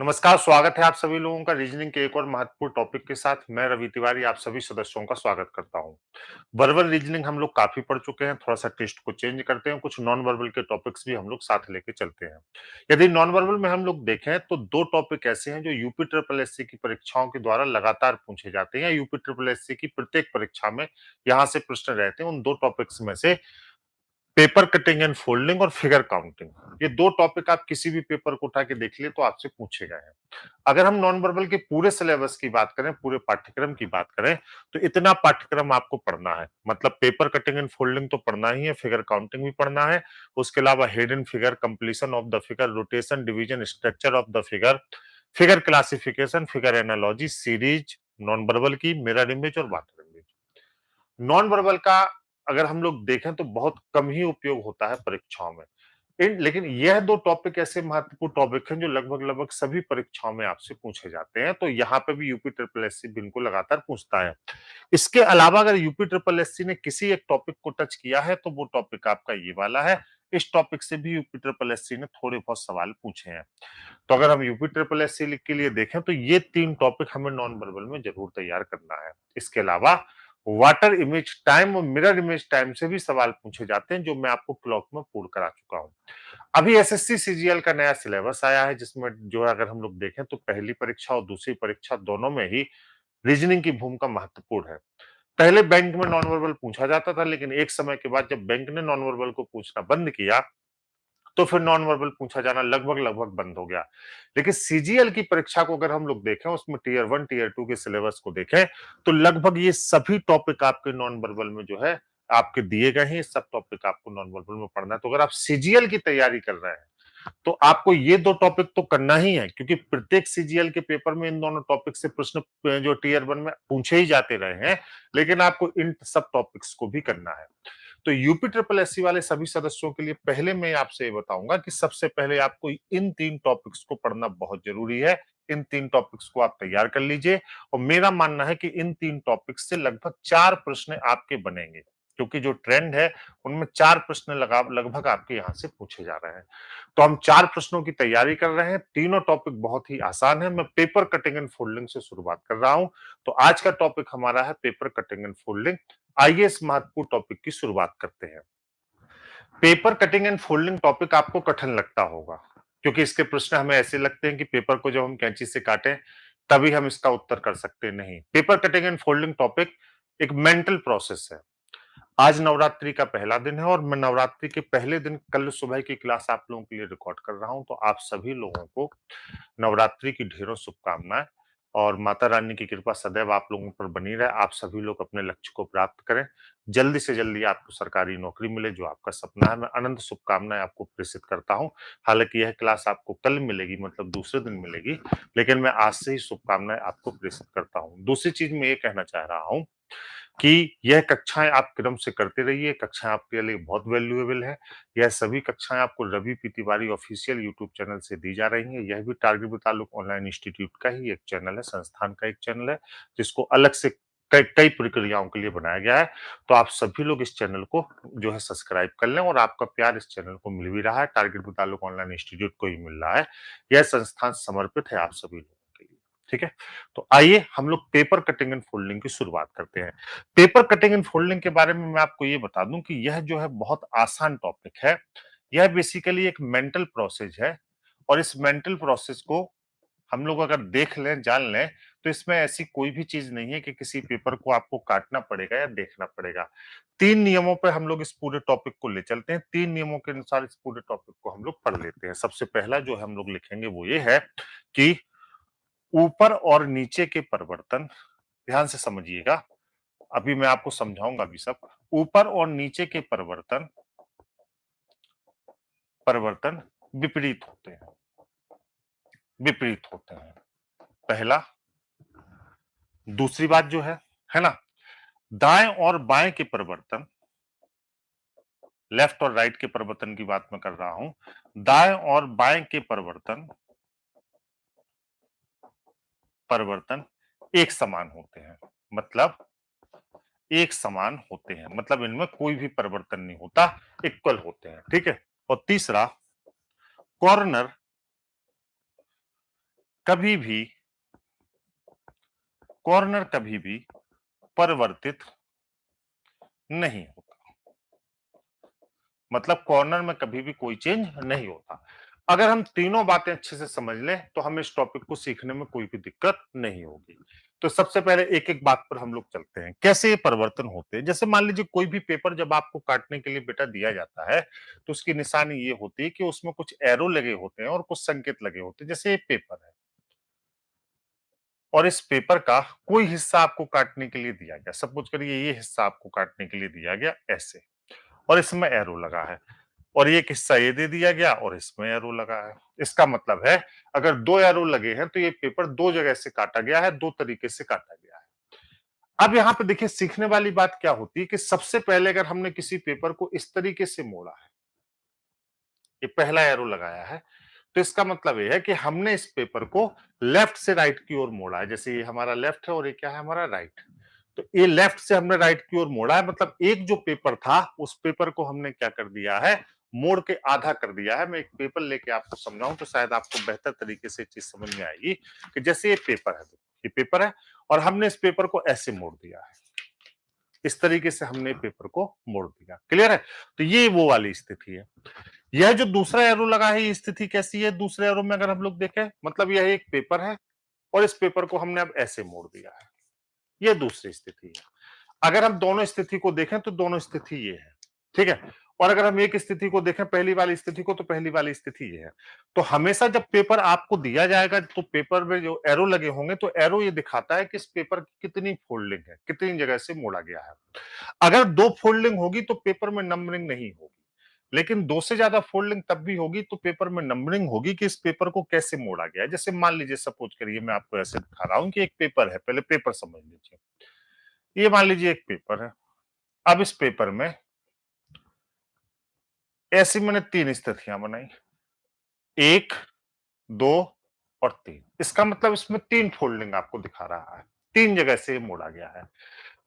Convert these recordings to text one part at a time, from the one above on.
नमस्कार स्वागत है आप सभी लोगों का रीजनिंग के एक और महत्वपूर्ण टॉपिक के साथ मैं रवि तिवारी आप सभी सदस्यों का स्वागत करता हूं वर्बल रीजनिंग हम लोग काफी पढ़ चुके हैं थोड़ा सा टेस्ट को चेंज करते हैं कुछ नॉन वर्बल के टॉपिक्स भी हम लोग साथ लेके चलते हैं यदि नॉन वर्बल में हम लोग देखें तो दो टॉपिक ऐसे हैं जो यूपी ट्रिपल एस की परीक्षाओं के द्वारा लगातार पूछे जाते हैं यूपी ट्रिपल एस की प्रत्येक परीक्षा में यहाँ से प्रश्न रहते हैं उन दो टॉपिक्स में से पेपर कटिंग एंड फोल्डिंग और फिगर काउंटिंग ये दो टॉपिक आप किसी भी पेपर को उठा के देख ले तो आपसे पूछे गए हैं अगर हम नॉन वर्बल के पूरे सिलेबस की बात करें पूरे पाठ्यक्रम की बात करें तो इतना पाठ्यक्रम आपको पढ़ना है मतलब पेपर कटिंग एंड फोल्डिंग तो पढ़ना ही है फिगर काउंटिंग भी पढ़ना है उसके अलावा head and figure completion of the figure rotation division structure of the figure figure classification figure analogy series non verbal की मिरर इमेज और वाटर इमेज नॉन वर्बल का अगर हम लोग देखें तो बहुत कम ही उपयोग होता है परीक्षाओं में इन लेकिन यह दो टॉपिक ऐसे महत्वपूर्ण टॉपिक हैं जो लगभग लगभग सभी परीक्षाओं में आपसे पूछे जाते हैं तो यहाँ पे भी यूपी ट्रिपल एस बिल्कुल लगातार पूछता है इसके अलावा अगर यूपी ट्रिपल एस सी ने किसी एक टॉपिक को टच किया है तो वो टॉपिक आपका ये वाला है इस टॉपिक से भी यूपी ट्रिपल एस सी ने थोड़े बहुत सवाल पूछे हैं तो अगर हम यूपी ट्रिपल एस के लिए देखें तो ये तीन टॉपिक हमें नॉन वर्बल में जरूर तैयार करना है इसके अलावा वाटर इमेज टाइम और मिरर इमेज टाइम से भी सवाल पूछे जाते हैं जो मैं आपको क्लॉक में पूर्ण करा चुका हूं अभी एसएससी सीजीएल का नया सिलेबस आया है जिसमें जो अगर हम लोग देखें तो पहली परीक्षा और दूसरी परीक्षा दोनों में ही रीजनिंग की भूमिका महत्वपूर्ण है पहले बैंक में नॉन वर्बल पूछा जाता था लेकिन एक समय के बाद जब बैंक ने नॉन वर्बल को पूछना बंद किया तो फिर नॉन वर्बल पूछा जाना लगभग लगभग बंद हो गया लेकिन सीजीएल की परीक्षा को अगर हम लोग देखें उसमें टीयर वन टीयर टू के सिलेबस को देखें तो लगभग ये सभी टॉपिक आपके नॉन वर्बल में जो है आपके दिए गए हैं सब टॉपिक आपको नॉन वर्बल में पढ़ना है तो अगर आप सीजीएल की तैयारी कर रहे हैं तो आपको ये दो टॉपिक तो करना ही है क्योंकि प्रत्येक सीजीएल के पेपर में इन दोनों टॉपिक से प्रश्न जो टीयर वन में पूछे ही जाते रहे हैं लेकिन आपको इन सब टॉपिक्स को भी करना है तो यूपी ट्रिपल एससी वाले सभी सदस्यों के लिए पहले मैं आपसे ये बताऊंगा कि सबसे पहले आपको इन तीन टॉपिक्स को पढ़ना बहुत जरूरी है इन तीन टॉपिक्स को आप तैयार कर लीजिए और मेरा मानना है कि इन तीन टॉपिक्स से लगभग चार प्रश्न आपके बनेंगे क्योंकि जो ट्रेंड है उनमें चार प्रश्न लगा लगभग आपके यहाँ से पूछे जा रहे हैं तो हम चार प्रश्नों की तैयारी कर रहे हैं तीनों टॉपिक बहुत ही आसान है मैं पेपर कटिंग एंड फोल्डिंग से शुरुआत कर रहा हूं तो आज का टॉपिक हमारा है पेपर कटिंग एंड फोल्डिंग आइए इस महत्वपूर्ण टॉपिक की शुरुआत करते हैं paper cutting and folding topic आपको कठिन लगता होगा क्योंकि इसके प्रश्न हमें ऐसे लगते हैं कि पेपर को जब हम कैंची से काटें तभी हम इसका उत्तर कर सकते नहीं paper cutting and folding topic एक मेंटल प्रोसेस है आज नवरात्रि का पहला दिन है और मैं नवरात्रि के पहले दिन कल सुबह की क्लास आप लोगों के लिए रिकॉर्ड कर रहा हूं तो आप सभी लोगों को नवरात्रि की ढेरों शुभकामनाएं और माता रानी की कृपा सदैव आप लोगों पर बनी रहे आप सभी लोग अपने लक्ष्य को प्राप्त करें जल्दी से जल्दी आपको सरकारी नौकरी मिले जो आपका सपना है मैं अनंत शुभकामनाएं आपको प्रेषित करता हूं हालांकि यह क्लास आपको कल मिलेगी मतलब दूसरे दिन मिलेगी लेकिन मैं आज से ही शुभकामनाएं आपको प्रेषित करता हूं दूसरी चीज मैं ये कहना चाह रहा हूं कि यह कक्षाएं आप क्रम से करते रहिए कक्षाएं आपके लिए बहुत वैल्यूएबल है यह सभी कक्षाएं आपको Ravi P Tiwari official YouTube channel से दी जा रही हैं यह भी टारगेट तालुक ऑनलाइन इंस्टीट्यूट का ही एक चैनल है संस्थान का एक चैनल है जिसको अलग से कई कई प्रक्रियाओं के लिए बनाया गया है तो आप सभी लोग इस चैनल को जो है सब्सक्राइब कर लें और आपका प्यार इस चैनल को मिल भी रहा है टारगेट मुतालिक ऑनलाइन इंस्टीट्यूट को ही मिल रहा है यह संस्थान समर्पित है आप सभी लोग ठीक है तो आइए हम लोग पेपर कटिंग एंड फोल्डिंग की शुरुआत करते हैं पेपर कटिंग एंड फोल्डिंग के बारे में मैं आपको ये बता दूं कि यह जो है बहुत आसान टॉपिक है यह बेसिकली एक मेंटल प्रोसेस है और इस मेंटल प्रोसेस को हम लोग अगर देख लें जान लें तो इसमें ऐसी कोई भी चीज नहीं है कि किसी पेपर को आपको काटना पड़ेगा या देखना पड़ेगा तीन नियमों पर हम लोग इस पूरे टॉपिक को ले चलते हैं तीन नियमों के अनुसार इस पूरे टॉपिक को हम लोग पढ़ लेते हैं सबसे पहला जो हम लोग लिखेंगे वो ये है कि ऊपर और नीचे के परिवर्तन ध्यान से समझिएगा अभी मैं आपको समझाऊंगा भी सब ऊपर और नीचे के परिवर्तन परिवर्तन विपरीत होते हैं विपरीत होते हैं पहला दूसरी बात जो है है ना दाएं और बाएं के परिवर्तन लेफ्ट और राइट के परिवर्तन की बात मैं कर रहा हूं दाएं और बाएं के परिवर्तन परिवर्तन एक समान होते हैं मतलब एक समान होते हैं मतलब इनमें कोई भी परिवर्तन नहीं होता इक्वल होते हैं ठीक है और तीसरा कॉर्नर कभी भी कॉर्नर कभी भी परिवर्तित नहीं होता मतलब कॉर्नर में कभी भी कोई चेंज नहीं होता अगर हम तीनों बातें अच्छे से समझ लें तो हमें इस टॉपिक को सीखने में कोई भी दिक्कत नहीं होगी तो सबसे पहले एक एक बात पर हम लोग चलते हैं कैसे ये परिवर्तन होते हैं जैसे मान लीजिए कोई भी पेपर जब आपको काटने के लिए बेटा दिया जाता है तो उसकी निशानी ये होती है कि उसमें कुछ एरो लगे होते हैं और कुछ संकेत लगे होते हैं जैसे ये पेपर है और इस पेपर का कोई हिस्सा आपको काटने के लिए दिया गया सब कुछ करिए ये हिस्सा आपको काटने के लिए दिया गया ऐसे और इसमें एरो लगा है और ये किस्सा ये दे दिया गया और इसमें एरो लगा है इसका मतलब है अगर दो एरो लगे हैं तो ये पेपर दो जगह से काटा गया है दो तरीके से काटा गया है अब यहाँ पे देखिए सीखने वाली बात क्या होती है कि सबसे पहले अगर हमने किसी पेपर को इस तरीके से मोड़ा है ये पहला एरो लगाया है तो इसका मतलब यह है कि हमने इस पेपर को लेफ्ट से राइट की ओर मोड़ा है जैसे ये हमारा लेफ्ट है और ये क्या है हमारा राइट तो ये लेफ्ट से हमने राइट की ओर मोड़ा है मतलब एक जो पेपर था उस पेपर को हमने क्या कर दिया है मोड़ के आधा कर दिया है मैं एक पेपर लेके आपको समझाऊं तो शायद आपको बेहतर तरीके से चीज समझ में आएगी कि जैसे ये पेपर है ये पेपर है और हमने इस पेपर को ऐसे मोड़ दिया है इस तरीके से हमने पेपर को मोड़ दिया क्लियर है तो ये वो वाली स्थिति है यह जो दूसरा एरो लगा है स्थिति कैसी है दूसरे एरो में अगर हम लोग देखें मतलब यह एक पेपर है और इस पेपर को हमने अब ऐसे मोड़ दिया है यह दूसरी स्थिति है अगर हम दोनों स्थिति को देखें तो दोनों स्थिति ये है ठीक है और अगर हम एक स्थिति को देखें पहली वाली स्थिति को तो पहली वाली स्थिति ये है तो हमेशा जब पेपर आपको दिया जाएगा तो पेपर में जो एरो लगे होंगे तो एरो ये दिखाता है कि इस पेपर की कितनी फोल्डिंग है कितनी जगह से मोड़ा गया है अगर दो फोल्डिंग होगी तो पेपर में नंबरिंग नहीं होगी लेकिन दो से ज्यादा फोल्डिंग तब भी होगी तो पेपर में नंबरिंग होगी कि इस पेपर को कैसे मोड़ा गया जैसे मान लीजिए सपोज करिए मैं आपको ऐसे दिखा रहा हूं कि एक पेपर है पहले पेपर समझ लीजिए ये मान लीजिए एक पेपर है अब इस पेपर में ऐसी मैंने तीन स्थितियां बनाई एक दो और तीन इसका मतलब इसमें तीन फोल्डिंग आपको दिखा रहा है तीन जगह से मोड़ा गया है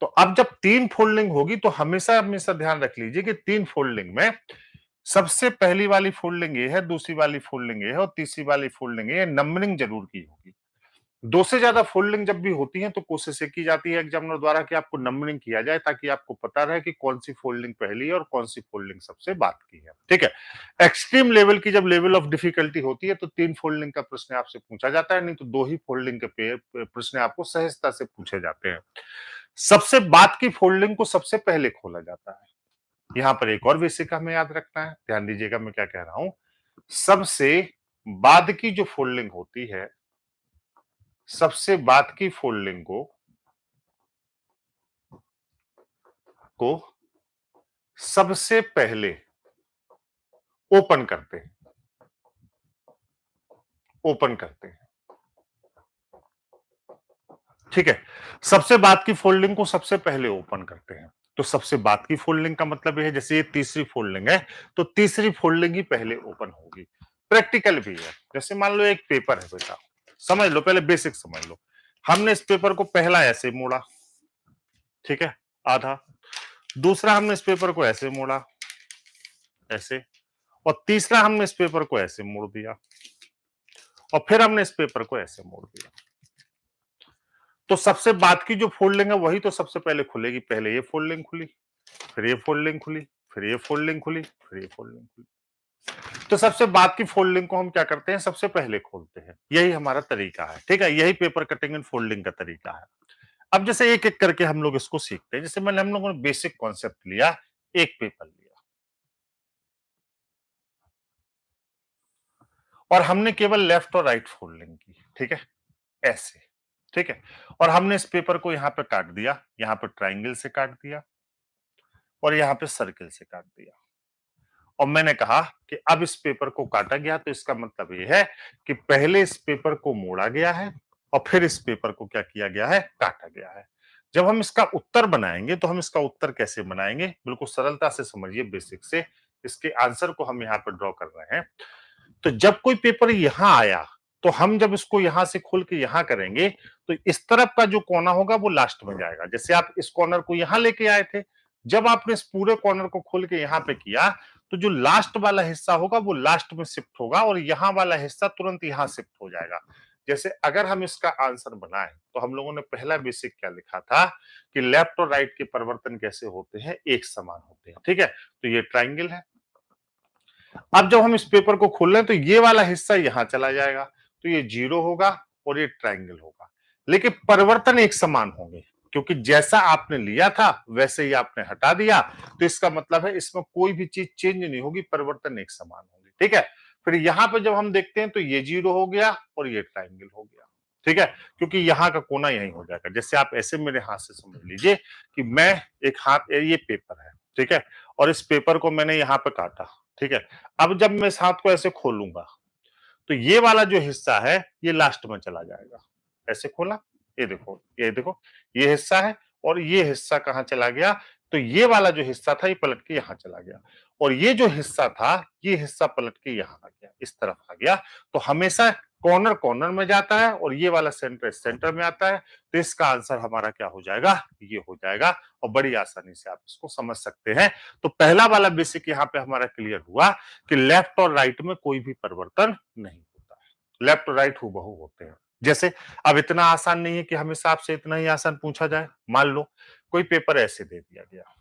तो अब जब तीन फोल्डिंग होगी तो हमेशा हमेशा ध्यान रख लीजिए कि तीन फोल्डिंग में सबसे पहली वाली फोल्डिंग ये है दूसरी वाली फोल्डिंग ये है और तीसरी वाली फोल्डिंग ये नंबरिंग जरूर की होगी दो से ज्यादा फोल्डिंग जब भी होती है तो कोशिश की जाती है एग्जामिनर द्वारा कि आपको नंबरिंग किया जाए ताकि आपको पता रहे कि कौन सी फोल्डिंग पहली है और कौन सी फोल्डिंग सबसे बात की है ठीक है एक्सट्रीम लेवल की जब लेवल ऑफ डिफिकल्टी होती है तो तीन फोल्डिंग का प्रश्न आपसे पूछा जाता है नहीं तो दो ही फोल्डिंग के प्रश्न आपको सहजता से पूछे जाते हैं सबसे बात की फोल्डिंग को सबसे पहले खोला जाता है यहां पर एक और विषय का हमें याद रखना है ध्यान दीजिएगा मैं क्या कह रहा हूं सबसे बाद की जो फोल्डिंग होती है सबसे बात की फोल्डिंग को को सबसे पहले ओपन करते हैं ओपन करते हैं ठीक है सबसे बात की फोल्डिंग को सबसे पहले ओपन करते हैं तो सबसे बात की फोल्डिंग का मतलब यह है जैसे ये तीसरी फोल्डिंग है तो तीसरी फोल्डिंग ही पहले ओपन होगी प्रैक्टिकल भी है जैसे मान लो एक पेपर है बेटा समझ लो पहले बेसिक समझ लो हमने इस पेपर को पहला ऐसे मोड़ा ठीक है आधा दूसरा हमने इस पेपर को ऐसे मोड़ा ऐसे और तीसरा हमने इस पेपर को ऐसे मोड़ दिया और फिर हमने इस पेपर को ऐसे मोड़ दिया तो सबसे बात की जो फोल्डिंग है वही तो सबसे पहले खुलेगी पहले ये फोल्डिंग खुली फिर ये फोल्डिंग खुली फिर ये फोल्डिंग खुली फिर ये फोल्डिंग खुली तो सबसे बात की फोल्डिंग को हम क्या करते हैं सबसे पहले खोलते हैं यही हमारा तरीका है ठीक है यही पेपर कटिंग एंड फोल्डिंग का तरीका है अब जैसे एक एक करके हम लोग इसको सीखते हैं जैसे मैंने हम लोगों ने बेसिक कॉन्सेप्ट लिया एक पेपर लिया और हमने केवल लेफ्ट और राइट फोल्डिंग की ठीक है ऐसे ठीक है और हमने इस पेपर को यहां पे काट दिया यहाँ पे ट्राइंगल से काट दिया और यहाँ पे सर्किल से काट दिया और मैंने कहा कि अब इस पेपर को काटा गया तो इसका मतलब यह है कि पहले इस पेपर को मोड़ा गया है और फिर इस पेपर को क्या किया गया है काटा गया है जब हम इसका उत्तर बनाएंगे तो हम इसका उत्तर कैसे बनाएंगे बिल्कुल सरलता से समझिए बेसिक से इसके आंसर को हम यहाँ पर ड्रॉ कर रहे हैं तो जब कोई पेपर यहाँ आया तो हम जब इसको यहां से खोल के यहां करेंगे तो इस तरफ का जो कोना होगा वो लास्ट में जाएगा जैसे आप इस कॉर्नर को यहां लेके आए थे जब आपने इस पूरे कॉर्नर को खोल के यहां पे किया तो जो लास्ट वाला हिस्सा होगा वो लास्ट में शिफ्ट होगा और यहाँ वाला हिस्सा तुरंत यहाँ शिफ्ट हो जाएगा जैसे अगर हम इसका आंसर बनाए तो हम लोगों ने पहला बेसिक क्या लिखा था कि लेफ्ट और राइट के परिवर्तन कैसे होते हैं एक समान होते हैं ठीक है तो ये ट्राइंगल है अब जब हम इस पेपर को खोल रहे हैं तो ये वाला हिस्सा यहां चला जाएगा तो ये जीरो होगा और ये ट्राइंगल होगा लेकिन परिवर्तन एक समान होंगे क्योंकि जैसा आपने लिया था वैसे ही आपने हटा दिया तो इसका मतलब है इसमें कोई भी चीज चेंज नहीं होगी परिवर्तन एक समान होगी ठीक है फिर यहां पर जब हम देखते हैं तो ये जीरो हो गया और ये ट्राइंगल हो गया ठीक है क्योंकि यहाँ का कोना यही हो जाएगा जैसे आप ऐसे मेरे हाथ से समझ लीजिए कि मैं एक हाथ ये पेपर है ठीक है और इस पेपर को मैंने यहाँ पर काटा ठीक है अब जब मैं इस हाथ को ऐसे खोलूंगा तो ये वाला जो हिस्सा है ये लास्ट में चला जाएगा ऐसे खोला ये देखो ये देखो ये हिस्सा है और ये हिस्सा कहाँ चला गया तो ये वाला जो हिस्सा था ये पलट के यहाँ चला गया और ये जो हिस्सा था ये हिस्सा पलट के यहाँ आ गया इस तरफ आ गया तो हमेशा कॉर्नर कॉर्नर में जाता है और ये वाला सेंटर सेंटर में आता है तो इसका आंसर हमारा क्या हो जाएगा ये हो जाएगा और बड़ी आसानी से आप इसको समझ सकते हैं तो पहला वाला बेसिक यहाँ पे हमारा क्लियर हुआ कि लेफ्ट और राइट में कोई भी परिवर्तन नहीं होता लेफ्ट और राइट हु होते हैं जैसे अब इतना आसान नहीं है कि हमेशा आपसे इतना ही आसान पूछा जाए मान लो कोई पेपर ऐसे दे दिया गया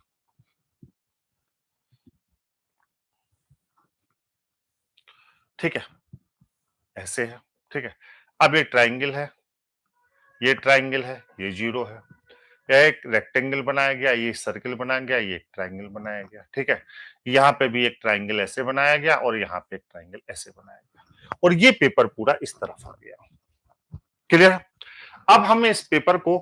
ठीक है ऐसे है ठीक है अब ये ट्राइंगल है ये ट्राइंगल है ये जीरो है एक रेक्टेंगल बनाया गया ये सर्कल बनाया गया ये ट्राइंगल बनाया गया ठीक है यहाँ पे भी एक ट्राइंगल ऐसे बनाया गया और यहाँ पे एक ट्राइंगल ऐसे बनाया गया और ये पेपर पूरा इस तरफ आ गया क्लियर अब हमें इस पेपर को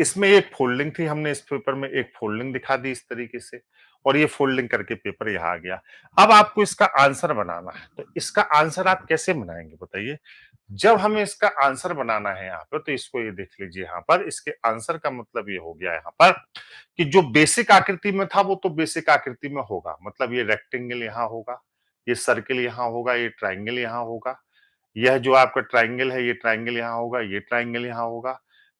इसमें एक फोल्डिंग थी हमने इस पेपर में एक फोल्डिंग दिखा दी इस तरीके से और ये फोल्डिंग करके पेपर यहाँ आ गया अब आपको इसका आंसर बनाना है तो इसका आंसर आप कैसे बनाएंगे बताइए जब हमें इसका आंसर बनाना है यहाँ पर तो इसको ये देख लीजिए यहाँ पर इसके आंसर का मतलब ये हो गया यहाँ पर कि जो बेसिक आकृति में था वो तो बेसिक आकृति में होगा मतलब ये रेक्टेंगल यहाँ होगा ये सर्किल यहाँ होगा ये ट्राइंगल यहाँ होगा यह जो आपका ट्राइंगल है ये ट्राइंगल यहाँ होगा ये ट्राइंगल यहाँ होगा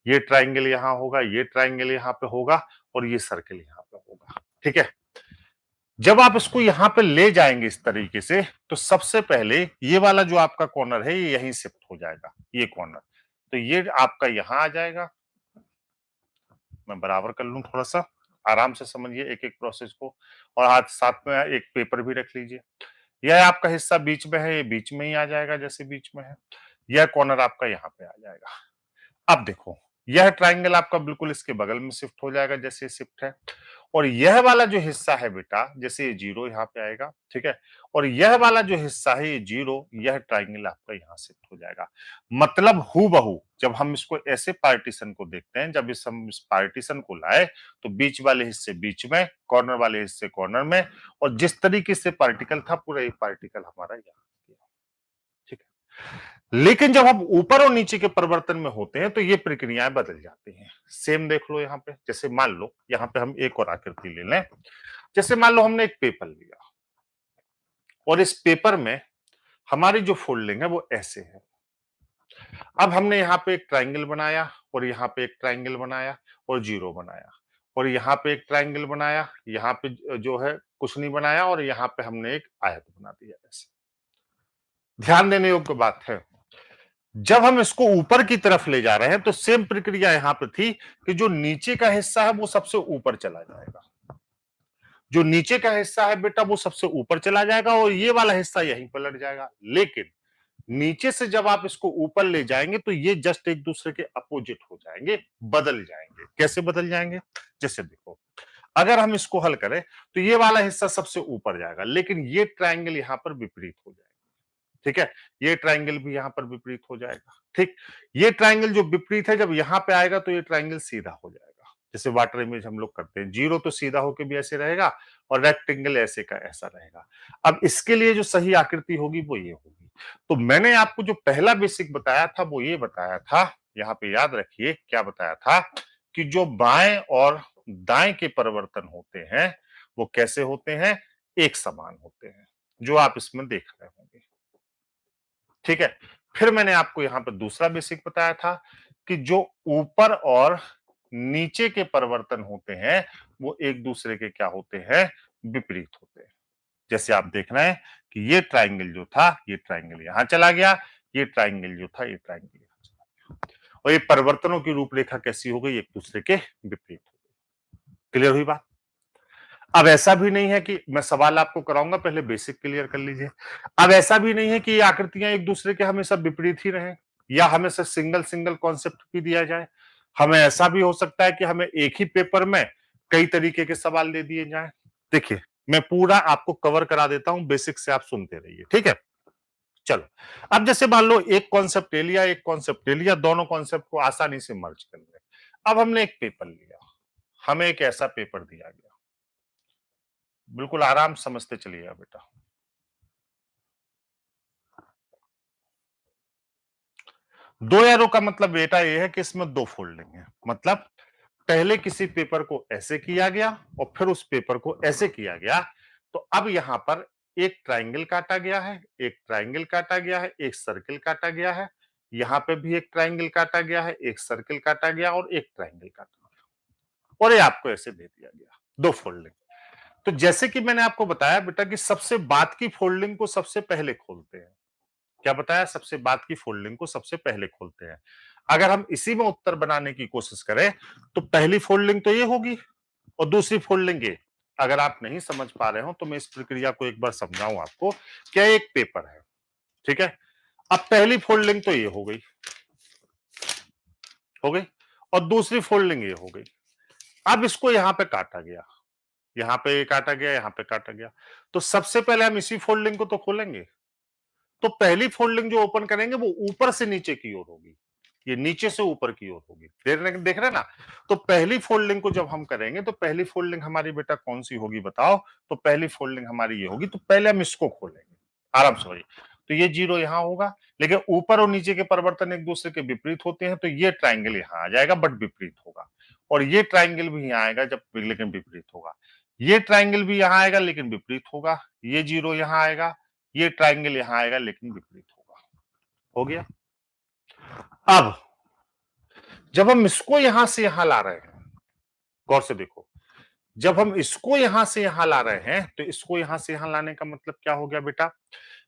ये ट्राइंगल यहाँ होगा ये ट्राइंगल यहाँ पे होगा और ये सर्कल यहाँ पे होगा ठीक है जब आप इसको यहाँ पे ले जाएंगे इस तरीके से तो सबसे पहले ये वाला जो आपका कॉर्नर है ये यहीं शिफ्ट हो जाएगा ये कॉर्नर तो ये आपका यहाँ आ जाएगा मैं बराबर कर लू थोड़ा सा आराम से समझिए एक एक प्रोसेस को और हाथ साथ में एक पेपर भी रख लीजिए यह आपका हिस्सा बीच में है ये बीच में ही आ जाएगा जैसे बीच में है यह कॉर्नर आपका यहाँ पे आ जाएगा अब देखो यह ट्राइंगल आपका बिल्कुल इसके बगल में शिफ्ट हो जाएगा जैसे शिफ्ट है और यह वाला जो हिस्सा है बेटा जैसे ये जीरो यहाँ पे आएगा ठीक है और यह वाला जो हिस्सा है ये जीरो यह ट्राइंगल आपका यहाँ से हो जाएगा मतलब हु बहु जब हम इसको ऐसे पार्टीशन को देखते हैं जब इस हम इस पार्टीशन को लाए तो बीच वाले हिस्से बीच में कॉर्नर वाले हिस्से कॉर्नर में और जिस तरीके से पार्टिकल था पूरा ये पार्टिकल हमारा यहाँ ठीक है लेकिन जब हम ऊपर और नीचे के परिवर्तन में होते हैं तो ये प्रक्रियाएं बदल जाती हैं सेम देख लो यहाँ पे जैसे मान लो यहाँ पे हम एक और आकृति ले लें जैसे मान लो हमने एक पेपर लिया और इस पेपर में हमारी जो फोल्डिंग है वो ऐसे है अब हमने यहाँ पे एक ट्राइंगल बनाया और यहाँ पे एक ट्राइंगल बनाया और जीरो बनाया और यहाँ पे एक ट्राइंगल बनाया यहाँ पे जो है कुछ नहीं बनाया और यहाँ पे हमने एक आयत बना दिया ऐसे ध्यान देने योग्य बात है जब हम इसको ऊपर की तरफ ले जा रहे हैं तो सेम प्रक्रिया यहां पर थी कि जो नीचे का हिस्सा है वो सबसे ऊपर चला जाएगा जो नीचे का हिस्सा है बेटा वो सबसे ऊपर चला जाएगा और ये वाला हिस्सा यहीं पर जाएगा लेकिन नीचे से जब आप इसको ऊपर ले जाएंगे तो ये जस्ट एक दूसरे के अपोजिट हो जाएंगे बदल जाएंगे कैसे बदल जाएंगे जैसे देखो अगर हम इसको हल करें तो ये वाला हिस्सा सबसे ऊपर जाएगा लेकिन ये ट्राइंगल यहां पर विपरीत हो जाएगा ठीक है ये ट्राइंगल भी यहाँ पर विपरीत हो जाएगा ठीक ये ट्राइंगल जो विपरीत है जब यहाँ पे आएगा तो ये ट्राइंगल सीधा हो जाएगा जैसे वाटर इमेज हम लोग करते हैं जीरो तो सीधा होके भी ऐसे रहेगा और रेक्टेंगल ऐसे का ऐसा रहेगा अब इसके लिए जो सही आकृति होगी वो ये होगी तो मैंने आपको जो पहला बेसिक बताया था वो ये बताया था यहाँ पे याद रखिए क्या बताया था कि जो बाएं और दाएं के परिवर्तन होते हैं वो कैसे होते हैं एक समान होते हैं जो आप इसमें देख रहे होंगे ठीक है फिर मैंने आपको यहाँ पर दूसरा बेसिक बताया था कि जो ऊपर और नीचे के परिवर्तन होते हैं वो एक दूसरे के क्या होते हैं विपरीत होते हैं जैसे आप देख रहे हैं कि ये ट्राइंगल जो था ये ट्राइंगल यहां चला गया ये ट्राइंगल जो था ये ट्राइंगल यहां चला गया और ये परिवर्तनों की रूपरेखा कैसी हो गई एक दूसरे के विपरीत हो गई क्लियर हुई बात अब ऐसा भी नहीं है कि मैं सवाल आपको कराऊंगा पहले बेसिक क्लियर कर लीजिए अब ऐसा भी नहीं है कि ये आकृतियां एक दूसरे के हमेशा विपरीत ही रहे या हमें सिर्फ सिंगल सिंगल कॉन्सेप्ट भी दिया जाए हमें ऐसा भी हो सकता है कि हमें एक ही पेपर में कई तरीके के सवाल दे दिए जाए देखिए मैं पूरा आपको कवर करा देता हूं बेसिक से आप सुनते रहिए ठीक है चलो अब जैसे मान लो एक कॉन्सेप्ट ले लिया एक कॉन्सेप्ट ले लिया दोनों कॉन्सेप्ट को आसानी से मर्ज कर लिया अब हमने एक पेपर लिया हमें एक ऐसा पेपर दिया गया बिल्कुल आराम समझते चलिएगा बेटा दो एरो का मतलब बेटा ये है कि इसमें दो फोल्डिंग है मतलब पहले किसी पेपर को ऐसे किया गया और फिर उस पेपर को ऐसे किया गया तो अब यहां पर एक ट्राइंगल काटा गया है एक ट्राइंगल काटा गया है एक सर्किल काटा गया है यहां पे भी एक ट्राइंगल काटा गया है एक सर्किल काटा गया और एक ट्राइंगल काटा गया और ये आपको ऐसे दे दिया गया दो फोल्डिंग तो जैसे कि मैंने आपको बताया बेटा कि सबसे बात की फोल्डिंग को सबसे पहले खोलते हैं क्या बताया सबसे बात की फोल्डिंग को सबसे पहले खोलते हैं अगर हम इसी में उत्तर बनाने की कोशिश करें तो पहली फोल्डिंग तो ये होगी और दूसरी फोल्डिंग ये अगर आप नहीं समझ पा रहे हो तो मैं इस प्रक्रिया को एक बार समझाऊं आपको क्या एक पेपर है ठीक है अब पहली फोल्डिंग तो ये हो गई हो गई और दूसरी फोल्डिंग ये हो गई अब इसको यहां पे काटा गया यहाँ पे काटा गया यहाँ पे काटा गया तो सबसे पहले हम इसी फोल्डिंग को तो खोलेंगे तो पहली फोल्डिंग जो ओपन करेंगे वो ऊपर से नीचे की ओर होगी ये नीचे से ऊपर की ओर होगी देख देख रहे ना तो पहली फोल्डिंग को जब हम करेंगे तो पहली फोल्डिंग हमारी बेटा कौन सी होगी बताओ तो पहली फोल्डिंग हमारी ये होगी तो पहले हम इसको खोलेंगे आराम से भाई तो ये जीरो यहाँ होगा लेकिन ऊपर और नीचे के परिवर्तन एक दूसरे के विपरीत होते हैं तो ये ट्राइंगल यहाँ आ जाएगा बट विपरीत होगा और ये ट्राइंगल भी यहाँ आएगा जब लेकिन विपरीत होगा ये ट्राइंगल भी यहां आएगा लेकिन विपरीत होगा ये जीरो यहां आएगा ये ट्राइंगल यहां आएगा लेकिन विपरीत होगा हो गया अब जब हम इसको यहां से यहां ला रहे हैं गौर से देखो जब हम इसको यहां से यहां ला रहे हैं तो इसको यहां से यहां लाने का मतलब क्या हो गया बेटा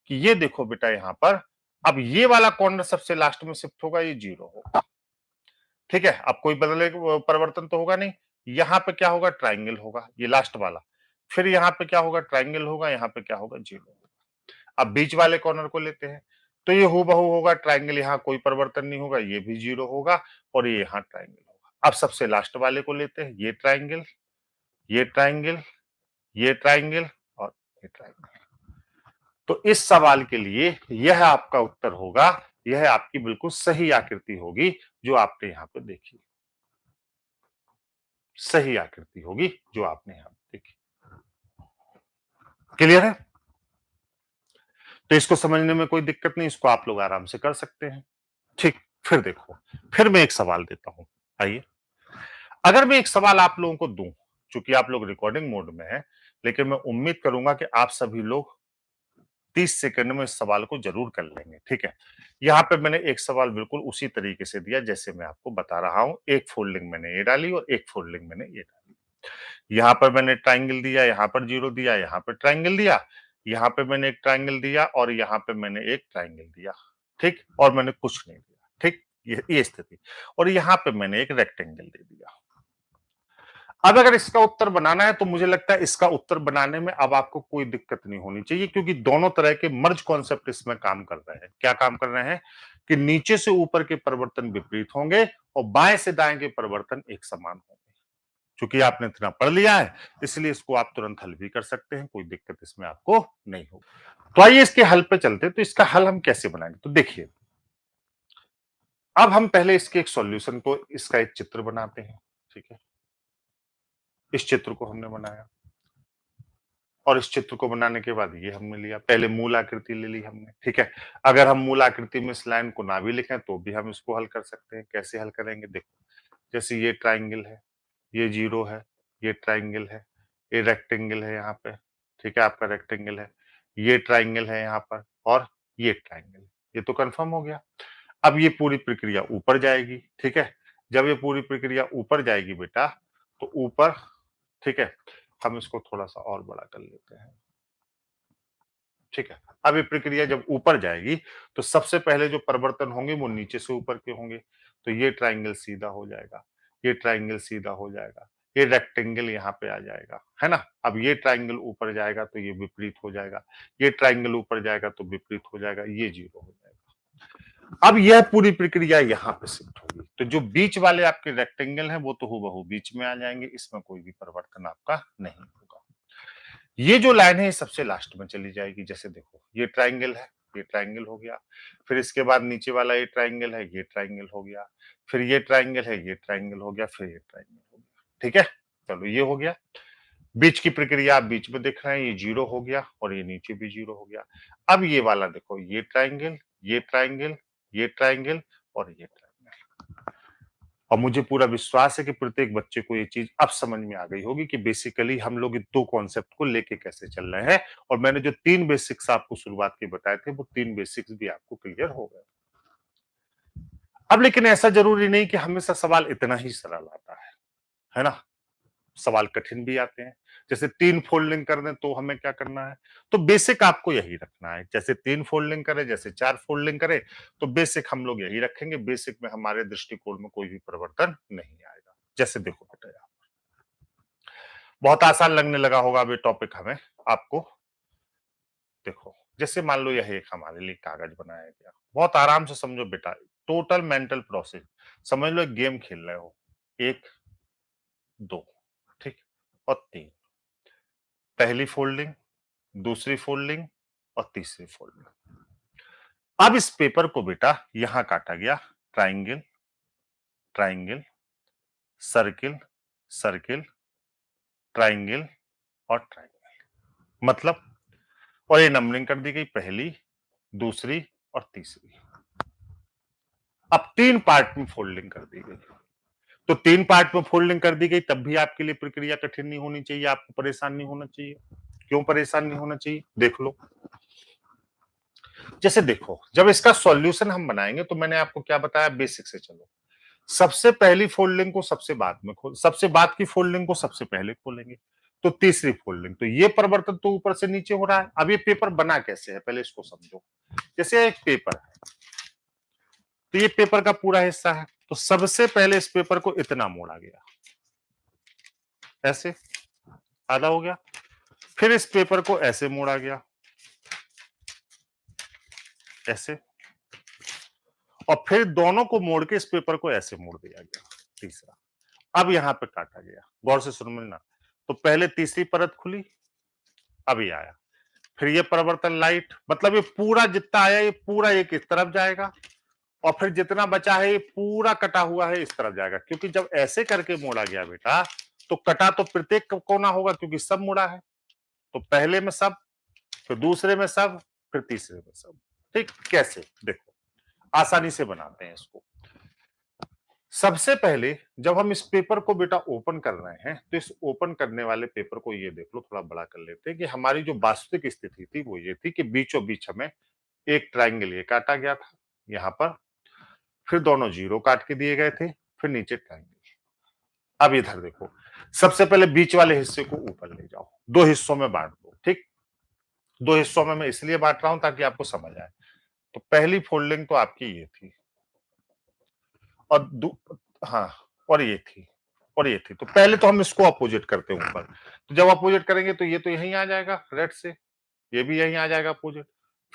कि ये देखो बेटा यहां पर अब ये वाला कॉर्नर सबसे लास्ट में शिफ्ट होगा ये जीरो होगा ठीक है अब कोई बदले परिवर्तन तो होगा नहीं यहाँ पे क्या होगा ट्राइंगल होगा ये लास्ट वाला फिर यहाँ पे क्या होगा ट्राइंगल होगा यहाँ पे क्या होगा जीरो अब बीच वाले कॉर्नर को लेते हैं तो ये हु होगा ट्राइंगल यहाँ कोई परिवर्तन नहीं होगा ये भी जीरो होगा और ये यहाँ ट्राइंगल होगा अब सबसे लास्ट वाले को लेते हैं ये ट्राइंगल ये ट्राइंगल ये ट्राइंगल और ये ट्राइंगल तो इस सवाल के लिए यह आपका उत्तर होगा यह आपकी बिल्कुल सही आकृति होगी जो आपने यहाँ पे देखी सही आकृति होगी जो आपने यहां देखी क्लियर है तो इसको समझने में कोई दिक्कत नहीं इसको आप लोग आराम से कर सकते हैं ठीक फिर देखो फिर मैं एक सवाल देता हूं आइए अगर मैं एक सवाल आप लोगों को दूं चूंकि आप लोग रिकॉर्डिंग मोड में हैं लेकिन मैं उम्मीद करूंगा कि आप सभी लोग 30 सेकंड में इस सवाल को जरूर कर लेंगे ठीक है यहाँ पे मैंने एक सवाल बिल्कुल उसी तरीके से दिया जैसे मैं आपको बता रहा हूं एक फोल्डिंग मैंने ये डाली और एक फोल्डिंग मैंने ये डाली यहाँ पर मैंने ट्राइंगल दिया यहाँ पर जीरो दिया यहाँ पर ट्राइंगल दिया यहाँ पे मैंने एक ट्राइंगल दिया और यहाँ पे मैंने एक ट्राइंगल दिया ठीक और मैंने कुछ नहीं दिया ठीक ये, ये स्थिति और यहाँ पे मैंने एक रेक्टेंगल दे दिया अब अगर इसका उत्तर बनाना है तो मुझे लगता है इसका उत्तर बनाने में अब आपको कोई दिक्कत नहीं होनी चाहिए क्योंकि दोनों तरह के मर्ज कॉन्सेप्ट इसमें काम कर रहे हैं क्या काम कर रहे हैं कि नीचे से ऊपर के परिवर्तन विपरीत होंगे और बाएं से दाएं के परिवर्तन एक समान होंगे क्योंकि आपने इतना पढ़ लिया है इसलिए इसको आप तुरंत हल भी कर सकते हैं कोई दिक्कत इसमें आपको नहीं होगी तो आइए इसके हल पे चलते तो इसका हल हम कैसे बनाएंगे तो देखिए अब हम पहले इसके एक सॉल्यूशन को इसका एक चित्र बनाते हैं ठीक है इस चित्र को हमने बनाया और इस चित्र को बनाने के बाद ये हमने लिया पहले मूल आकृति ले ली हमने ठीक है अगर हम मूल आकृति में इस लाइन को ना भी लिखें तो भी हम इसको हल कर सकते हैं कैसे हल करेंगे देखो जैसे ये ट्राइंगल है ये जीरो है ये ट्राइंगल है ये रेक्टेंगल है यहाँ पे ठीक है आपका रेक्टेंगल है ये ट्राइंगल है यहाँ पर और ये ट्राइंगल ये तो कन्फर्म हो गया अब ये पूरी प्रक्रिया ऊपर जाएगी ठीक है जब ये पूरी प्रक्रिया ऊपर जाएगी बेटा तो ऊपर ठीक है हम इसको थोड़ा सा और बड़ा कर लेते हैं ठीक है अब ये प्रक्रिया जब ऊपर जाएगी तो सबसे पहले जो परिवर्तन होंगे वो नीचे से ऊपर के होंगे तो ये ट्राइंगल सीधा हो जाएगा ये ट्राइंगल सीधा हो जाएगा ये रेक्टेंगल यहाँ पे आ जाएगा है ना अब ये ट्राइंगल ऊपर जाएगा तो ये विपरीत हो जाएगा ये ट्राइंगल ऊपर जाएगा तो विपरीत हो जाएगा ये जीरो हो जाएगा अब यह पूरी प्रक्रिया यहां पे सिफ्ट होगी तो जो बीच वाले आपके रेक्टेंगल है वो तो हु बीच में आ जाएंगे इसमें कोई भी परिवर्तन आपका नहीं होगा ये जो लाइन है ये सबसे लास्ट में चली जाएगी जैसे देखो ये ट्राइंगल है ये ट्राइंगल हो गया फिर इसके बाद नीचे वाला ये ट्राइंगल है ये ट्राइंगल हो गया फिर ये ट्राइंगल है ये ट्राइंगल हो गया फिर ये ट्राइंगल हो गया ठीक है चलो ये हो गया बीच की प्रक्रिया आप बीच में देख रहे हैं ये जीरो हो गया और ये नीचे भी जीरो हो गया अब ये वाला देखो ये ट्राइंगल ये ट्राइंगल ये ट्राइंगल और ये ट्राइंगल और मुझे पूरा विश्वास है कि प्रत्येक बच्चे को ये चीज अब समझ में आ गई होगी कि बेसिकली हम लोग इन दो कॉन्सेप्ट को लेके कैसे चल रहे हैं और मैंने जो तीन बेसिक्स आपको शुरुआत के बताए थे वो तीन बेसिक्स भी आपको क्लियर हो गए अब लेकिन ऐसा जरूरी नहीं कि हमेशा सवाल इतना ही सरल आता है है ना सवाल कठिन भी आते हैं जैसे तीन फोल्डिंग कर दें तो हमें क्या करना है तो बेसिक आपको यही रखना है जैसे तीन फोल्डिंग करें जैसे चार फोल्डिंग करें तो बेसिक हम लोग यही रखेंगे बेसिक में हमारे दृष्टिकोण में कोई भी परिवर्तन नहीं आएगा जैसे देखो बेटा यहाँ बहुत आसान लगने लगा होगा अभी टॉपिक हमें आपको देखो जैसे मान लो यह एक हमारे लिए कागज बनाया गया बहुत आराम से समझो बेटा टोटल मेंटल प्रोसेस समझ लो गेम खेल रहे हो एक दो और तीन पहली फोल्डिंग दूसरी फोल्डिंग और तीसरी फोल्डिंग अब इस पेपर को बेटा यहां काटा गया triangle triangle circle circle triangle और ट्राइंगल मतलब और ये नंबरिंग कर दी गई पहली दूसरी और तीसरी अब तीन पार्ट में फोल्डिंग कर दी गई तो तीन पार्ट में फोल्डिंग कर दी गई तब भी आपके लिए प्रक्रिया कठिन नहीं होनी चाहिए आपको परेशान नहीं होना चाहिए क्यों परेशान नहीं होना चाहिए देख लो जैसे देखो जब इसका सॉल्यूशन हम बनाएंगे तो मैंने आपको क्या बताया बेसिक से चलो सबसे पहली फोल्डिंग को सबसे बाद में खोल सबसे बाद की फोल्डिंग को सबसे पहले खोलेंगे तो तीसरी फोल्डिंग तो ये परिवर्तन तो ऊपर से नीचे हो रहा है अब ये पेपर बना कैसे है पहले इसको समझो जैसे एक पेपर है तो ये पेपर का पूरा हिस्सा है तो सबसे पहले इस पेपर को इतना मोड़ा गया ऐसे आधा हो गया फिर इस पेपर को ऐसे मोड़ा गया ऐसे और फिर दोनों को मोड़ के इस पेपर को ऐसे मोड़ दिया गया तीसरा अब यहां पे काटा गया गौर से सुन मिलना तो पहले तीसरी परत खुली अब ये आया फिर ये परिवर्तन लाइट मतलब ये पूरा जितना आया ये पूरा एक इस तरफ जाएगा और फिर जितना बचा है ये पूरा कटा हुआ है इस तरफ जाएगा क्योंकि जब ऐसे करके मोड़ा गया बेटा तो कटा तो प्रत्येक कोना होगा क्योंकि सब मुड़ा है तो पहले में सब फिर दूसरे में सब फिर तीसरे में सब ठीक कैसे देखो आसानी से बनाते हैं इसको सबसे पहले जब हम इस पेपर को बेटा ओपन कर रहे हैं तो इस ओपन करने वाले पेपर को ये देख लो थोड़ा बड़ा कर लेते हैं कि हमारी जो वास्तविक स्थिति थी वो ये थी कि बीचों बीच हमें एक ट्राइंगल ये काटा गया था यहाँ पर फिर दोनों जीरो काट के दिए गए थे फिर नीचे ट्राइंगल अब इधर देखो सबसे पहले बीच वाले हिस्से को ऊपर ले जाओ दो हिस्सों में बांट दो ठीक दो हिस्सों में मैं इसलिए बांट रहा हूं ताकि आपको समझ आए तो पहली फोल्डिंग तो आपकी ये थी और हाँ और ये थी और ये थी तो पहले तो हम इसको अपोजिट करते हैं ऊपर तो जब अपोजिट करेंगे तो ये तो यहीं आ जाएगा रेड से ये भी यहीं आ जाएगा अपोजिट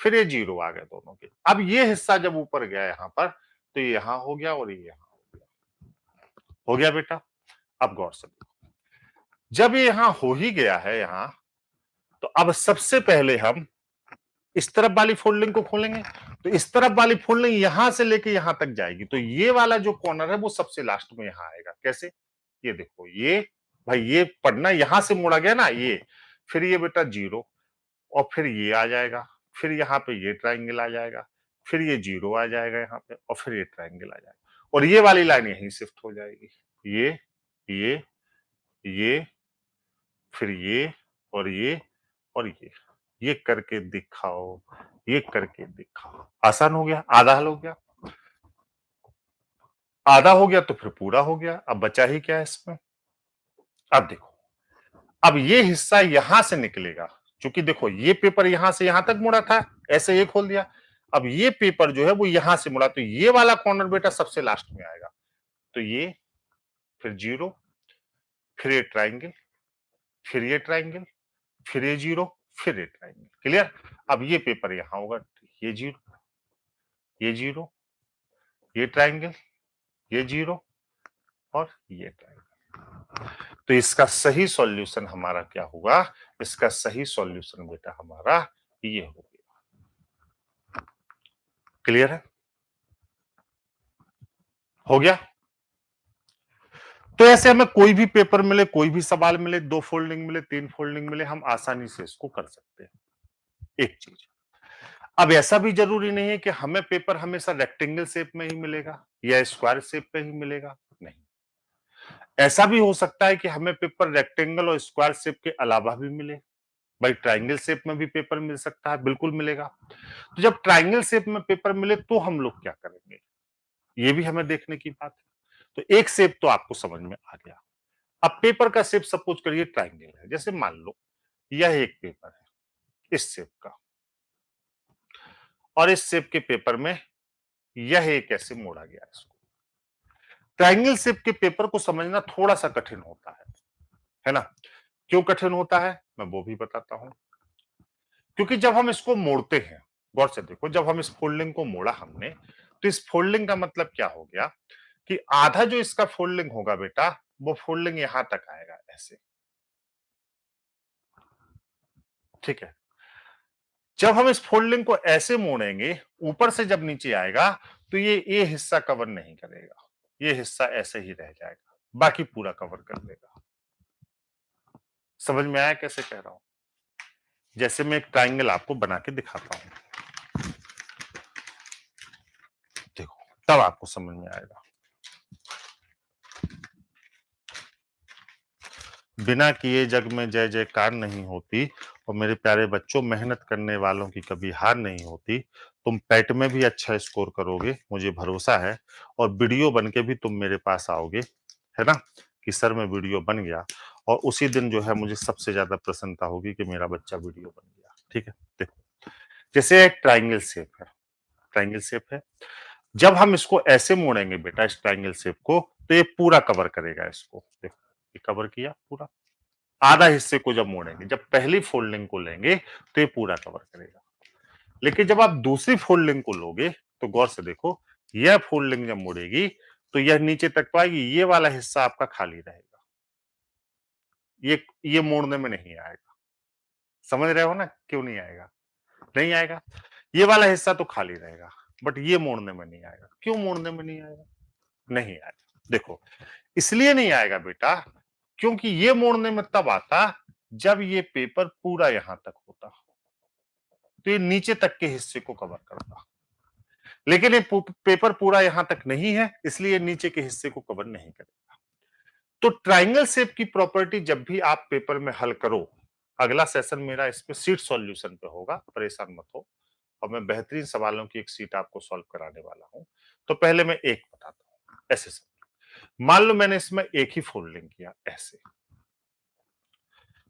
फिर ये जीरो आ गए दोनों के अब ये हिस्सा जब ऊपर गया यहाँ पर तो ये यहां हो गया और ये यहां हो गया हो गया बेटा अब गौर से देखो जब ये यहां हो ही गया है यहां तो अब सबसे पहले हम इस तरफ वाली फोल्डिंग को खोलेंगे तो इस तरफ वाली फोल्डिंग यहां से लेके यहां तक जाएगी तो ये वाला जो कॉर्नर है वो सबसे लास्ट में यहां आएगा कैसे ये देखो ये भाई ये पढ़ना यहां से मुड़ा गया ना ये फिर ये बेटा जीरो और फिर ये आ जाएगा फिर यहां पे ये ट्राइंगल आ जाएगा फिर ये जीरो आ जाएगा यहाँ पे और फिर ये ट्राइंगल आ जाएगा और ये वाली लाइन यहीं शिफ्ट हो जाएगी ये ये ये फिर ये और ये और ये ये करके दिखाओ ये करके दिखाओ आसान हो गया आधा हल हो गया आधा हो गया तो फिर पूरा हो गया अब बचा ही क्या है इसमें अब देखो अब ये हिस्सा यहां से निकलेगा क्योंकि देखो ये पेपर यहां से यहां तक मुड़ा था ऐसे ये खोल दिया अब ये पेपर जो है वो यहां से मुड़ा तो ये वाला कॉर्नर बेटा सबसे लास्ट में आएगा तो ये फिर जीरो फिर ये ट्राइंगल फिर ये ट्राइंगल फिर ये जीरो फिर ये ट्राइंगल क्लियर अब ये पेपर यहां होगा तो ये जीरो ये जीरो ये ट्राइंगल ये जीरो और ये ट्राइंगल तो इसका सही सॉल्यूशन हमारा क्या होगा इसका सही सॉल्यूशन बेटा हमारा ये होगा क्लियर है हो गया तो ऐसे हमें कोई भी पेपर मिले कोई भी सवाल मिले दो फोल्डिंग मिले तीन फोल्डिंग मिले हम आसानी से इसको कर सकते हैं एक चीज अब ऐसा भी जरूरी नहीं है कि हमें पेपर हमेशा रेक्टेंगल शेप में ही मिलेगा या स्क्वायर शेप में ही मिलेगा नहीं ऐसा भी हो सकता है कि हमें पेपर रेक्टेंगल और स्क्वायर शेप के अलावा भी मिले भाई ट्राइंगल शेप में भी पेपर मिल सकता है बिल्कुल मिलेगा तो जब ट्राइंगल शेप में पेपर मिले तो हम लोग क्या करेंगे ये भी हमें देखने की बात है तो एक शेप तो आपको समझ में आ गया अब पेपर का शेप सपोज करिए ट्राइंगल है जैसे मान लो यह एक पेपर है इस शेप का और इस शेप के पेपर में यह एक ऐसे मोड़ा गया इसको ट्राइंगल शेप के पेपर को समझना थोड़ा सा कठिन होता है है ना क्यों कठिन होता है मैं वो भी बताता हूं क्योंकि जब हम इसको मोड़ते हैं गौर से देखो जब हम इस फोल्डिंग को मोड़ा हमने तो इस फोल्डिंग का मतलब क्या हो गया कि आधा जो इसका फोल्डिंग होगा बेटा वो फोल्डिंग यहां तक आएगा ऐसे ठीक है जब हम इस फोल्डिंग को ऐसे मोड़ेंगे ऊपर से जब नीचे आएगा तो ये ये हिस्सा कवर नहीं करेगा ये हिस्सा ऐसे ही रह जाएगा बाकी पूरा कवर कर देगा समझ में आया कैसे कह रहा हूं जैसे मैं एक ट्राइंगल आपको बना के दिखाता हूं देखो तब आपको समझ में आएगा बिना किए जग में जय जयकार नहीं होती और मेरे प्यारे बच्चों मेहनत करने वालों की कभी हार नहीं होती तुम पैट में भी अच्छा स्कोर करोगे मुझे भरोसा है और वीडियो बन के भी तुम मेरे पास आओगे है ना कि सर में वीडियो बन गया और उसी दिन जो है मुझे सबसे ज्यादा प्रसन्नता होगी कि मेरा बच्चा वीडियो बन गया ठीक है देखो जैसे एक ट्राइंगल शेप है ट्राइंगल शेप है जब हम इसको ऐसे मोड़ेंगे बेटा इस ट्राइंगल शेप को तो ये पूरा कवर करेगा इसको देखो ये कवर किया पूरा आधा हिस्से को जब मोड़ेंगे जब पहली फोल्डिंग को लेंगे तो ये पूरा कवर करेगा लेकिन जब आप दूसरी फोल्डिंग को लोगे तो गौर से देखो यह फोल्डिंग जब मुड़ेगी तो यह नीचे तक पाएगी तो ये वाला हिस्सा आपका खाली रहेगा ये ये मोड़ने में नहीं आएगा समझ रहे हो ना क्यों नहीं आएगा नहीं आएगा ये वाला हिस्सा तो खाली रहेगा बट ये मोड़ने में नहीं आएगा क्यों मोड़ने में नहीं आएगा नहीं आएगा देखो इसलिए नहीं आएगा बेटा क्योंकि ये मोड़ने में तब आता जब ये पेपर पूरा यहां तक होता तो ये नीचे तक के हिस्से को कवर करता लेकिन ये पेपर पूरा यहां तक नहीं है इसलिए नीचे के हिस्से को कवर नहीं करेगा तो ट्राइंगल शेप की प्रॉपर्टी जब भी आप पेपर में हल करो अगला सेशन मेरा इस पे सीट सॉल्यूशन पे होगा परेशान मत हो और मैं बेहतरीन सवालों की एक सीट आपको सॉल्व कराने वाला हूं तो पहले मैं एक बताता हूँ ऐसे मान लो मैंने इसमें एक ही फोल्डिंग किया ऐसे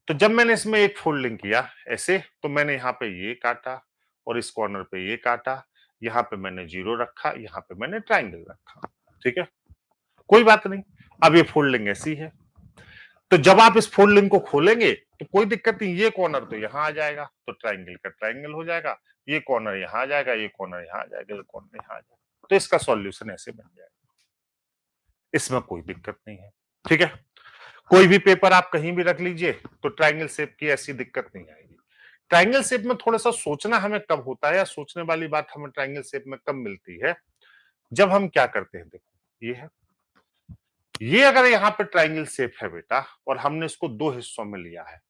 तो जब मैंने इसमें एक फोल्डिंग किया ऐसे तो मैंने यहां पे ये काटा और इस कॉर्नर पे ये काटा यहां पे मैंने जीरो रखा यहां पे मैंने ट्राइंगल रखा ठीक है कोई बात नहीं अब ये फोल्डिंग ऐसी है तो जब आप इस फोल्डिंग को खोलेंगे तो कोई दिक्कत नहीं ये कॉर्नर तो यहां आ जाएगा तो ट्राइंगल का ट्राइंगल हो जाएगा ये कॉर्नर यहां आ जाएगा ये कॉर्नर यहां आ जाएगा ये कॉर्नर यहां आ जाएगा तो इसका सॉल्यूशन ऐसे बन जाएगा इसमें कोई दिक्कत नहीं है ठीक है कोई भी पेपर आप कहीं भी रख लीजिए तो ट्राइंगल शेप की ऐसी दिक्कत नहीं आएगी ट्राइंगल शेप में थोड़ा सा सोचना हमें कब होता है या सोचने वाली बात हमें ट्राइंगल शेप में कब मिलती है जब हम क्या करते हैं देखो ये है ये अगर यहाँ पे ट्राइंगल सेफ है बेटा और हमने इसको दो हिस्सों में लिया है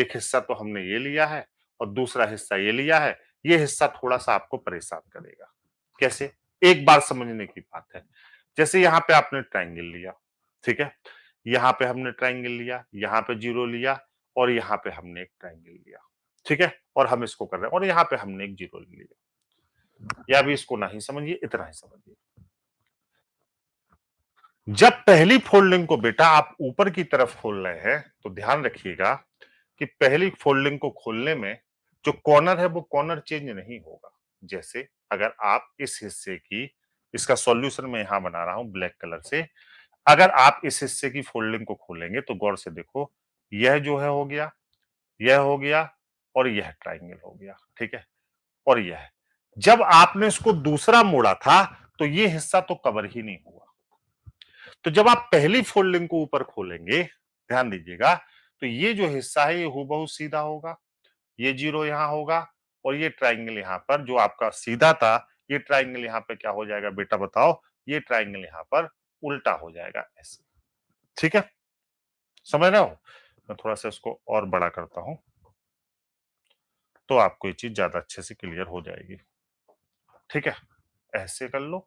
एक हिस्सा तो हमने ये लिया है और दूसरा हिस्सा ये लिया है ये हिस्सा थोड़ा सा आपको परेशान करेगा कैसे एक बार समझने की बात है जैसे यहाँ पे आपने ट्राइंगल लिया ठीक है यहाँ पे हमने ट्राइंगल लिया यहाँ पे जीरो लिया और यहाँ पे हमने एक ट्राइंगल लिया ठीक है और हम इसको कर रहे हैं और यहाँ पे हमने एक जीरो लिया या भी इसको नहीं समझिए इतना ही समझिए जब पहली फोल्डिंग को बेटा आप ऊपर की तरफ खोल रहे हैं तो ध्यान रखिएगा कि पहली फोल्डिंग को खोलने में जो कॉर्नर है वो कॉर्नर चेंज नहीं होगा जैसे अगर आप इस हिस्से की इसका सॉल्यूशन मैं यहां बना रहा हूं ब्लैक कलर से अगर आप इस हिस्से की फोल्डिंग को खोलेंगे तो गौर से देखो यह जो है हो गया यह हो गया और यह ट्राइंगल हो गया ठीक है और यह जब आपने इसको दूसरा मोड़ा था तो ये हिस्सा तो कवर ही नहीं हुआ तो जब आप पहली फोल्डिंग को ऊपर खोलेंगे ध्यान दीजिएगा तो ये जो हिस्सा है ये हूबहू सीधा होगा ये जीरो यहां होगा और ये ट्राइंगल यहां पर जो आपका सीधा था ये ट्राइंगल यहां पे क्या हो जाएगा बेटा बताओ ये ट्राइंगल यहां पर उल्टा हो जाएगा ऐसे ठीक है समझ रहे हो मैं थोड़ा सा इसको और बड़ा करता हूं तो आपको ये चीज ज्यादा अच्छे से क्लियर हो जाएगी ठीक है ऐसे कर लो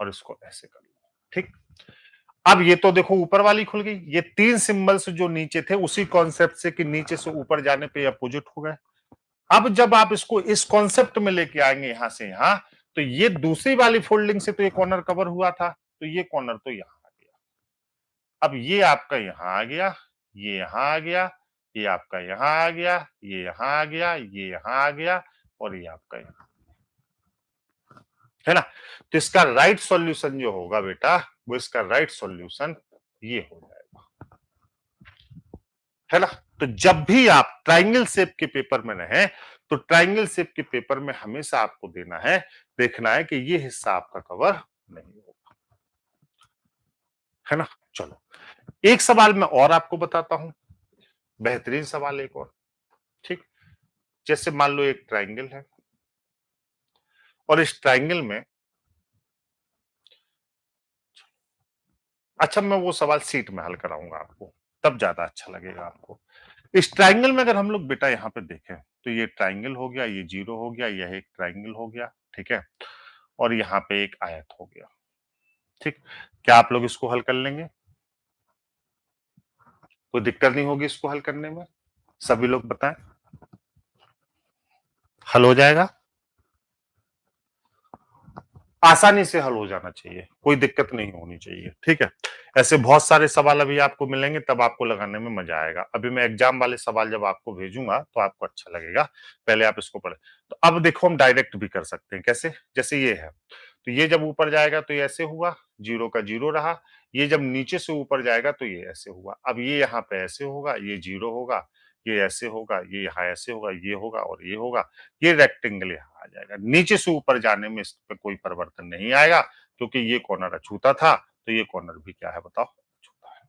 और इसको ऐसे कर लो ठीक अब ये तो देखो ऊपर वाली खुल गई ये तीन सिंबल्स जो नीचे थे उसी कॉन्सेप्ट से कि नीचे से ऊपर जाने पे अपोजिट हो गए अब जब आप इसको इस कॉन्सेप्ट में लेके आएंगे यहां से यहां तो ये दूसरी वाली फोल्डिंग से तो ये कॉर्नर कवर हुआ था तो ये कॉर्नर तो यहां आ गया अब ये आपका यहां आ गया ये यहां आ गया ये आपका यहां आ गया ये यहां आ गया ये यहां आ गया और ये आपका यहाँ है ना तो इसका राइट सॉल्यूशन जो होगा बेटा वो इसका राइट सॉल्यूशन ये हो जाएगा है ना तो जब भी आप ट्राइंगल शेप के पेपर में रहे तो ट्राइंगल शेप के पेपर में हमेशा आपको देना है देखना है कि ये हिस्सा आपका कवर नहीं होगा है ना चलो एक सवाल मैं और आपको बताता हूं बेहतरीन सवाल एक और ठीक जैसे मान लो एक ट्राइंगल है और इस ट्राइंगल में अच्छा मैं वो सवाल सीट में हल कराऊंगा आपको तब ज्यादा अच्छा लगेगा आपको इस ट्राइंगल में अगर हम लोग बेटा यहाँ पे देखें तो ये ट्राइंगल हो गया ये जीरो हो गया यह एक ट्राइंगल हो गया ठीक है और यहाँ पे एक आयत हो गया ठीक क्या आप लोग इसको हल कर लेंगे कोई दिक्कत नहीं होगी इसको हल करने में सभी लोग बताएं हल हो जाएगा आसानी से हल हो जाना चाहिए कोई दिक्कत नहीं होनी चाहिए ठीक है ऐसे बहुत सारे सवाल अभी आपको मिलेंगे तब आपको लगाने में मजा आएगा अभी मैं एग्जाम वाले सवाल जब आपको भेजूंगा तो आपको अच्छा लगेगा पहले आप इसको पढ़े तो अब देखो हम डायरेक्ट भी कर सकते हैं कैसे जैसे ये है तो ये जब ऊपर जाएगा तो ये ऐसे हुआ जीरो का जीरो रहा ये जब नीचे से ऊपर जाएगा तो ये ऐसे हुआ अब ये यहाँ पे ऐसे होगा ये जीरो होगा ये ऐसे होगा ये यहाँ ऐसे होगा ये होगा और ये होगा ये रेक्टेंगल यहाँ आ जाएगा नीचे से ऊपर जाने में इस पर कोई परिवर्तन नहीं आएगा क्योंकि ये कॉर्नर अछूता था तो ये कॉर्नर भी क्या है बताओ अछूता है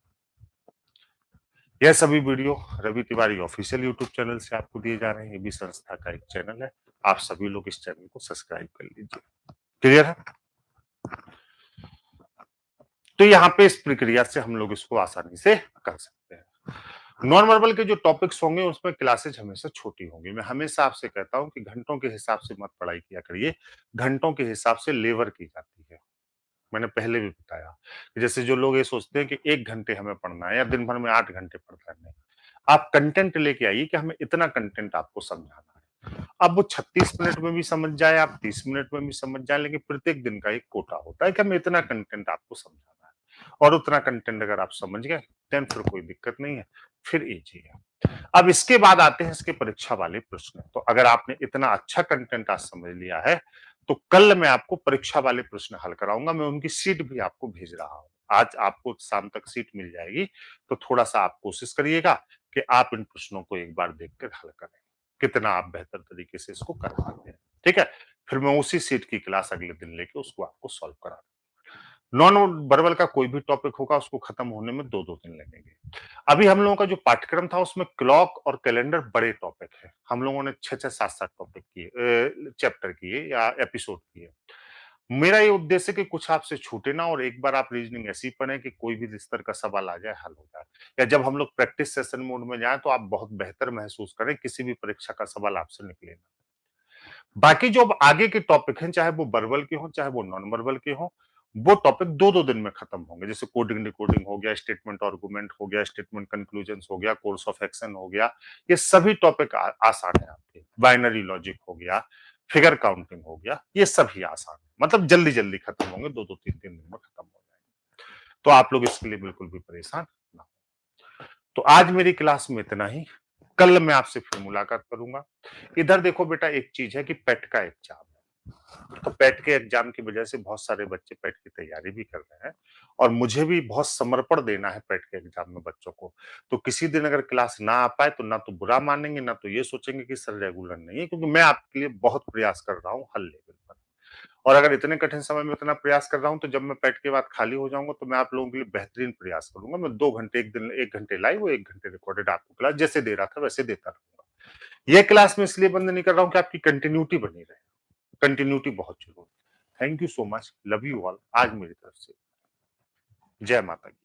यह सभी video Ravi Tiwari official YouTube channel से आपको दिए जा रहे हैं ये भी संस्था का एक चैनल है आप सभी लोग इस चैनल को सब्सक्राइब कर लीजिए क्लियर है तो यहाँ पे इस प्रक्रिया से हम लोग इसको आसानी से कर सकते हैं हाँ। नॉन वर्बल के जो टॉपिक्स होंगे उसमें क्लासेज हमेशा छोटी होंगी मैं हमेशा आपसे कहता हूं कि घंटों के हिसाब से मत पढ़ाई किया करिए घंटों के हिसाब से लेवर की जाती है मैंने पहले भी बताया कि जैसे जो लोग ये सोचते हैं कि एक घंटे हमें पढ़ना है या दिन भर में आठ घंटे पढ़ना है आप कंटेंट लेके आइए कि हमें इतना कंटेंट आपको समझाना है अब वो छत्तीस मिनट में भी समझ जाए आप तीस मिनट में भी समझ जाए लेकिन प्रत्येक दिन का एक कोटा होता है कि हमें इतना कंटेंट आपको समझाना है और उतना कंटेंट अगर आप समझ गए देन फिर कोई दिक्कत नहीं है फिर इजी है अब इसके बाद आते हैं इसके परीक्षा वाले प्रश्न तो अगर आपने इतना अच्छा कंटेंट आज समझ लिया है तो कल मैं आपको परीक्षा वाले प्रश्न हल कराऊंगा मैं उनकी सीट भी आपको भेज रहा हूँ आज आपको शाम तक सीट मिल जाएगी तो थोड़ा सा आप कोशिश करिएगा कि आप इन प्रश्नों को एक बार देखकर हल करें कितना आप बेहतर तरीके से इसको कर पाते हैं ठीक है फिर मैं उसी सीट की क्लास अगले दिन लेके उसको आपको सॉल्व करा नॉन वर्बल का कोई भी टॉपिक होगा उसको खत्म होने में दो दो दिन लगेंगे अभी हम लोगों का जो पाठ्यक्रम था उसमें क्लॉक और कैलेंडर बड़े टॉपिक है हम लोगों ने छह छह सात सात टॉपिक किए चैप्टर किए या एपिसोड किए मेरा ये उद्देश्य कि कुछ आपसे छूटे ना और एक बार आप रीजनिंग ऐसी पढ़े कि कोई भी स्तर का सवाल आ जाए हल हो जाए या जब हम लोग प्रैक्टिस सेशन मोड में जाए तो आप बहुत बेहतर महसूस करें किसी भी परीक्षा का सवाल आपसे निकले ना बाकी जो अब आगे के टॉपिक हैं चाहे वो बर्बल के हों चाहे वो नॉन बर्बल के हों वो टॉपिक दो दो दिन में खत्म होंगे जैसे कोडिंग डिकोडिंग हो गया स्टेटमेंट आर्गूमेंट हो गया स्टेटमेंट कंक्लूजन हो गया कोर्स ऑफ एक्शन हो गया ये सभी टॉपिक आसान है आपके बाइनरी लॉजिक हो गया फिगर काउंटिंग हो गया ये सभी आसान है मतलब जल्दी जल्दी खत्म होंगे दो दो तीन तीन दिन में खत्म हो जाएंगे तो आप लोग इसके लिए बिल्कुल भी परेशान ना हो तो आज मेरी क्लास में इतना ही कल मैं आपसे फिर मुलाकात करूंगा इधर देखो बेटा एक चीज है कि पेट का एग्जाम तो पेट के एग्जाम की वजह से बहुत सारे बच्चे पेट की तैयारी भी कर रहे हैं और मुझे भी बहुत समर्पण देना है पेट के एग्जाम में बच्चों को तो किसी दिन अगर क्लास ना आ पाए तो ना तो बुरा मानेंगे ना तो ये सोचेंगे कि सर रेगुलर नहीं है क्योंकि मैं आपके लिए बहुत प्रयास कर रहा हूँ हर लेवल पर और अगर इतने कठिन समय में इतना प्रयास कर रहा हूँ तो जब मैं पेट के बाद खाली हो जाऊंगा तो मैं आप लोगों के लिए बेहतरीन प्रयास करूंगा मैं दो घंटे एक दिन एक घंटे लाइव एक घंटे रिकॉर्डेड आपको क्लास जैसे दे रहा था वैसे देता रहूंगा ये क्लास में इसलिए बंद नहीं कर रहा हूँ कि आपकी कंटिन्यूटी बनी रहे कंटिन्यूटी बहुत जरूरी thank you so much love you all आज मेरी तरफ से जय माता की